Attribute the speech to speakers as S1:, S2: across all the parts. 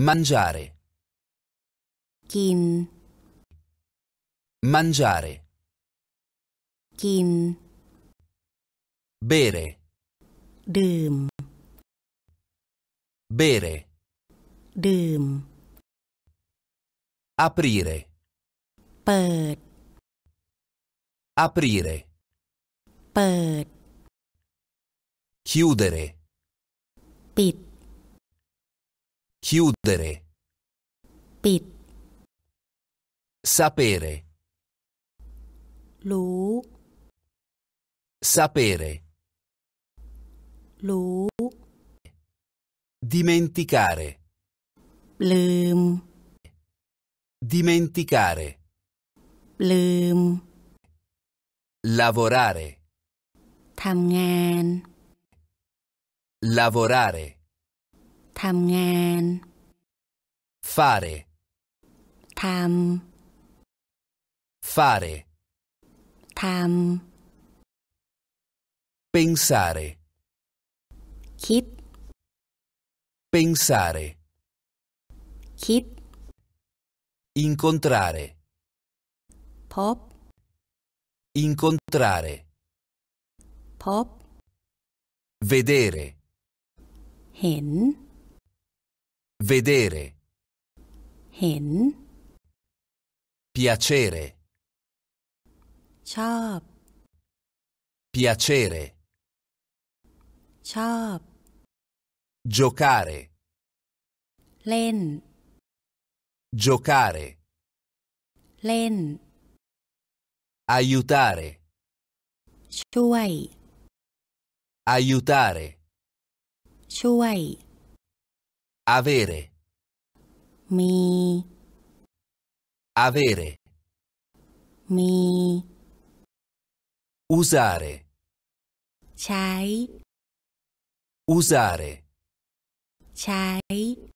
S1: Mangiare.
S2: Kin.
S1: Mangiare. Kin. Bere.
S2: Dum. Bere. Dum.
S1: Aprire. Pert. Aprire. Pert. Chiudere. Pit. Chiudere. Pit. Sapere. Lu. Sapere. Lu. Dimenticare.
S2: Lum.
S1: Dimenticare.
S2: Lum.
S1: Lavorare.
S2: Thamngan.
S1: Lavorare.
S2: ทำงาน
S1: fare ทำ fare ทำ pensare คิด pensare คิด incontrare พบ incontrare พบ vedere เห็น Vedere. เห็น Piacere. ชอบ Piacere. ชอบ Giocare. len Giocare. len Aiutare. ช่วย Aiutare. ช่วย avere.
S2: Mi.
S1: Avere.
S2: Mi.
S1: Usare.
S2: Chai.
S1: Usare.
S2: Chai.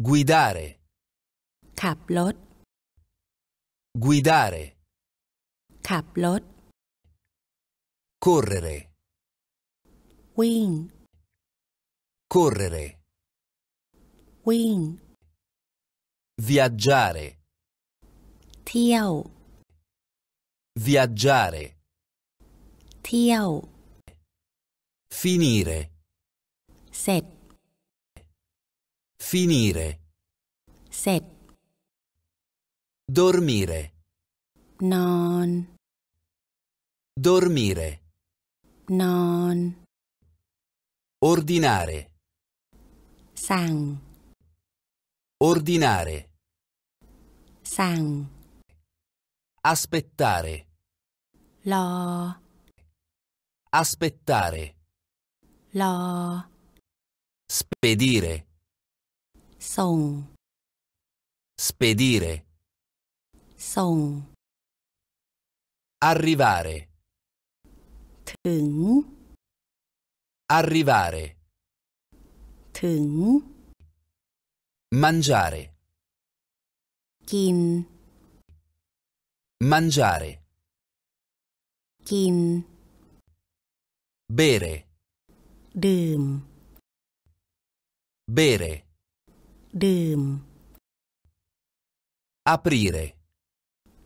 S1: Guidare.
S2: Kaplot.
S1: Guidare. Kaplot. Correre. Wing. Correre. วิ่ง viaggiare เที่ยว viaggiare เที่ยว finire เสร็จ finire เสร็จ dormire นอน dormire นอน ordinare สั่ง Ordinare. Sang. Aspettare.
S2: Lo.
S1: Aspettare.
S2: Lo.
S1: Spedire.
S2: Song.
S1: Spedire.
S2: Song.
S1: Arrivare.
S2: Tung.
S1: Arrivare.
S2: Tung.
S1: Mangiare. Kin. Mangiare. Kin. Bere.
S2: Dum. Bere. Dum. Aprire.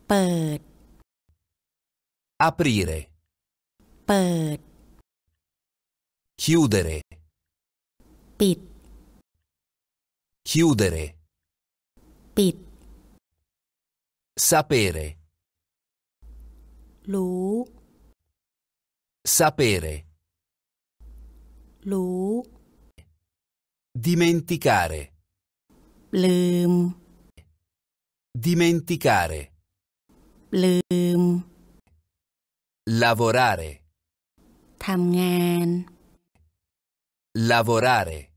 S2: Per. Aprire. Per.
S1: Chiudere. Pit. Chiudere. Pit. Sapere. Lu. Sapere. Lu. Dimenticare.
S2: Blum.
S1: Dimenticare.
S2: Blum.
S1: Lavorare.
S2: Tamgan.
S1: Lavorare.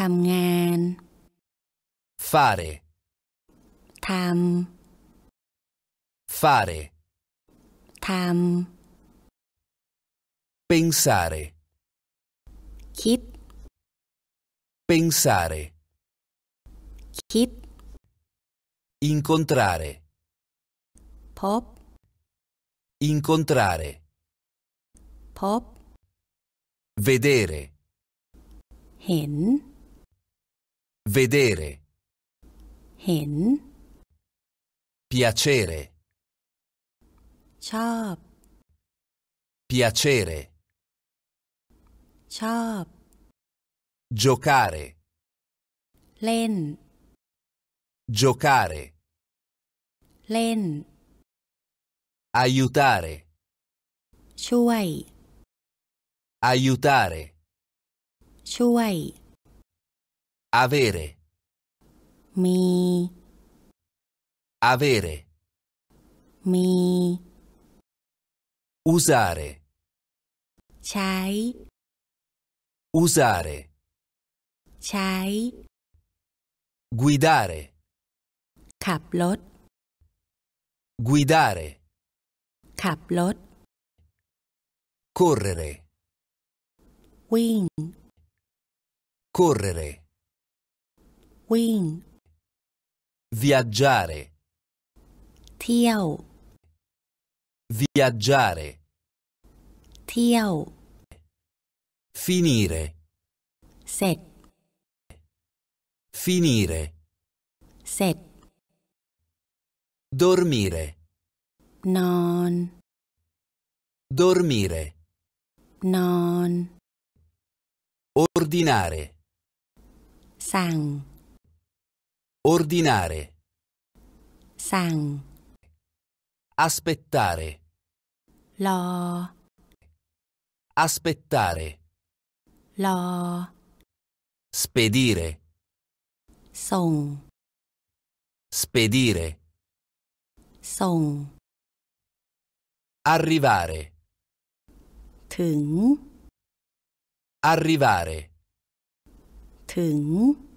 S2: ทำงาน
S1: fare ทำ fare ทำ pensare คิด pensare คิด incontrare พบ incontrare พบ vedere เห็น Vedere. Hen. Piacere.
S2: Chop.
S1: Piacere. Chop. Giocare. Len. Giocare. Len. Aiutare. Shuai. Aiutare. Shuai. Avere.
S2: Mi.
S1: Avere.
S2: Mi.
S1: Usare.
S2: Chai.
S1: Usare.
S2: Chai.
S1: Guidare.
S2: caplot
S1: Guidare.
S2: caplot
S1: Correre. Wing. Correre. วิ่ง viaggiare เที่ยว viaggiare เที่ยว finire เสร็จ finire เสร็จ dormire Non. dormire Non. ordinare Sang. Ordinare. Sang. Aspettare.
S2: Lo.
S1: Aspettare.
S2: Lo.
S1: Spedire.
S2: Song.
S1: Spedire.
S2: Song.
S1: Arrivare. Tung. Arrivare.
S2: Tung.